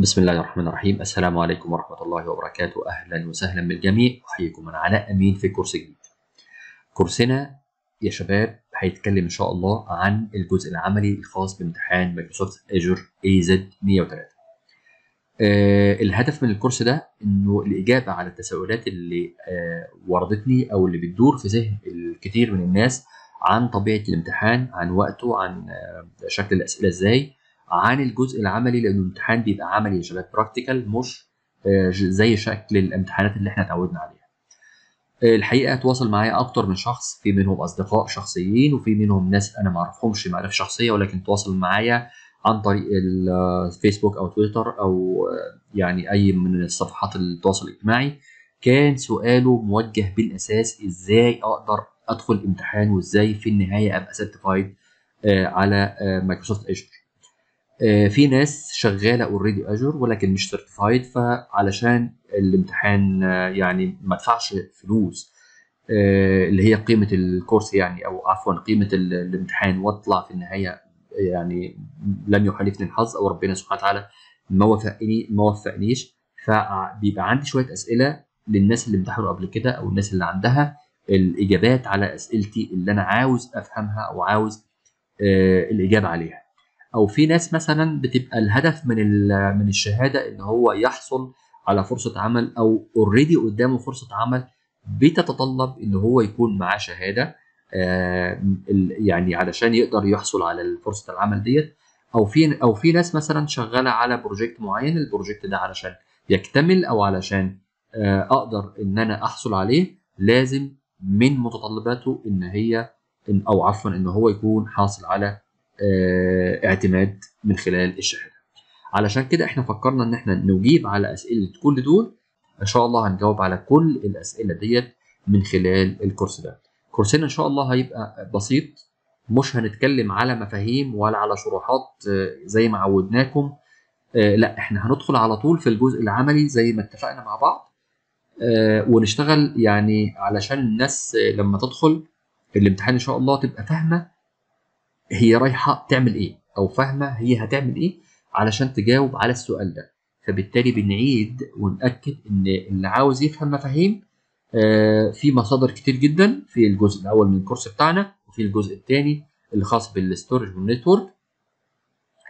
بسم الله الرحمن الرحيم السلام عليكم ورحمة الله وبركاته أهلا وسهلا بالجميع أحييكم من علاء أمين في كورس جديد كورسنا يا شباب هيتكلم إن شاء الله عن الجزء العملي الخاص بامتحان مايكروسوفت أجر اي زد 103 أه الهدف من الكورس ده انه الاجابه على التساؤلات اللي أه وردتني او اللي بتدور في ذهن الكثير من الناس عن طبيعه الامتحان عن وقته عن أه شكل الاسئله ازاي عن الجزء العملي لان الامتحان بيبقى عملي يا شباب براكتيكال مش آه، زي شكل الامتحانات اللي احنا اتعودنا عليها آه، الحقيقه اتواصل معايا اكتر من شخص في منهم اصدقاء شخصيين وفي منهم ناس انا ما اعرفهمش معرفه شخصيه ولكن تواصل معايا عن طريق الفيسبوك آه، او تويتر او يعني اي من الصفحات التواصل الاجتماعي كان سؤاله موجه بالاساس ازاي اقدر ادخل امتحان وازاي في النهايه ابقى سيرتيفايد على مايكروسوفت ايجر آه، في ناس شغاله اوريدي اجر ولكن مش سيرتيفايد فعلشان الامتحان آه، يعني ما ادفعش فلوس آه، اللي هي قيمه الكورس يعني او عفوا قيمه الامتحان واطلع في النهايه يعني لم يحالفني الحظ او ربنا سبحانه وتعالى ما وفقني ما وفقنيش فبيبقى عندي شويه اسئله للناس اللي امتحنوا قبل كده او الناس اللي عندها الاجابات على اسئلتي اللي انا عاوز افهمها او عاوز الاجابه عليها او في ناس مثلا بتبقى الهدف من من الشهاده ان هو يحصل على فرصه عمل او اوريدي قدامه فرصه عمل بتتطلب ان هو يكون معاه شهاده آه، يعني علشان يقدر يحصل على فرصه العمل ديت او في او في ناس مثلا شغاله على بروجكت معين البروجكت ده علشان يكتمل او علشان آه، اقدر ان انا احصل عليه لازم من متطلباته ان هي او عفوا ان هو يكون حاصل على آه، اعتماد من خلال الشهاده علشان كده احنا فكرنا ان احنا نجيب على اسئله كل دول ان شاء الله هنجاوب على كل الاسئله ديت من خلال الكورس ده كورسنا ان شاء الله هيبقى بسيط مش هنتكلم على مفاهيم ولا على شروحات آه، زي ما عودناكم آه، لا احنا هندخل على طول في الجزء العملي زي ما اتفقنا مع بعض ونشتغل يعني علشان الناس لما تدخل الامتحان ان شاء الله تبقى فاهمه هي رايحه تعمل ايه او فاهمه هي هتعمل ايه علشان تجاوب على السؤال ده فبالتالي بنعيد ونأكد ان اللي عاوز يفهم مفاهيم آه في مصادر كتير جدا في الجزء الاول من الكورس بتاعنا وفي الجزء الثاني الخاص بالستورج والنتورك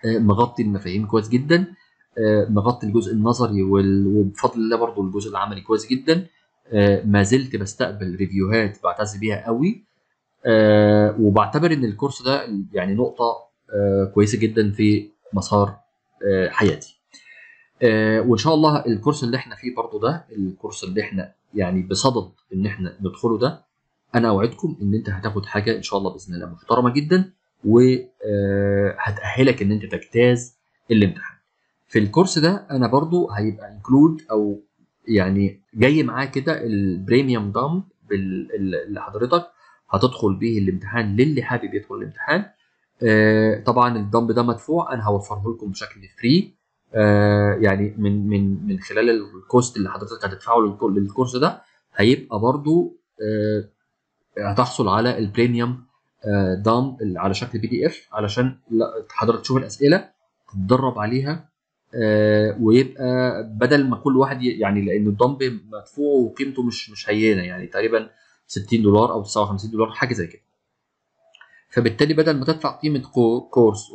آه مغطي المفاهيم كويس جدا آه مغطي الجزء النظري وبفضل الله برضو الجزء العملي كويس جدا آه، ما زلت بستقبل ريفيوهات بعتز بيها قوي آه، وبعتبر ان الكورس ده يعني نقطه آه، كويسه جدا في مسار آه، حياتي وان شاء الله الكورس اللي احنا فيه برضو ده الكورس اللي احنا يعني بصدد ان احنا ندخله ده انا اوعدكم ان انت هتاخد حاجه ان شاء الله باذن الله محترمه جدا وهتاهلك ان انت تجتاز الامتحان في الكورس ده انا برضو هيبقى انكلود او يعني جاي معاه كده البريميوم دامب اللي حضرتك هتدخل بيه الامتحان للي حابب يدخل الامتحان آه طبعا الدمب ده مدفوع انا هوفره لكم بشكل فري آه يعني من من من خلال الكوست اللي حضرتك هتدفعه للكورس ده هيبقى برضو آه هتحصل على البريميوم آه دام على شكل بي دي اف علشان حضرتك تشوف الاسئله تتدرب عليها آه ويبقى بدل ما كل واحد يعني لان الدمب مدفوع وقيمته مش مش هينه يعني تقريبا 60 دولار او 59 دولار حاجه زي كده فبالتالي بدل ما تدفع قيمه كورس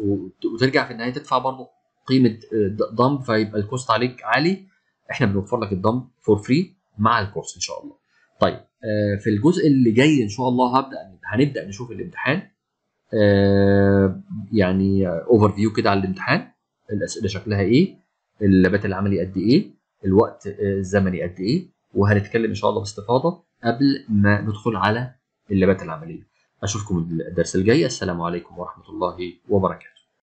وترجع في النهايه تدفع برضه قيمه آه، دم فيبقى الكوست عليك عالي احنا بنوفر لك الدم فور فري مع الكورس ان شاء الله طيب آه، في الجزء اللي جاي ان شاء الله هبدا هنبدا نشوف الامتحان آه، يعني اوفر فيو كده على الامتحان الاسئله شكلها ايه اللابات العملي قد ايه الوقت الزمني قد ايه وهنتكلم ان شاء الله باستفاضه قبل ما ندخل على اللابات العمليه اشوفكم الدرس الجاي السلام عليكم ورحمه الله وبركاته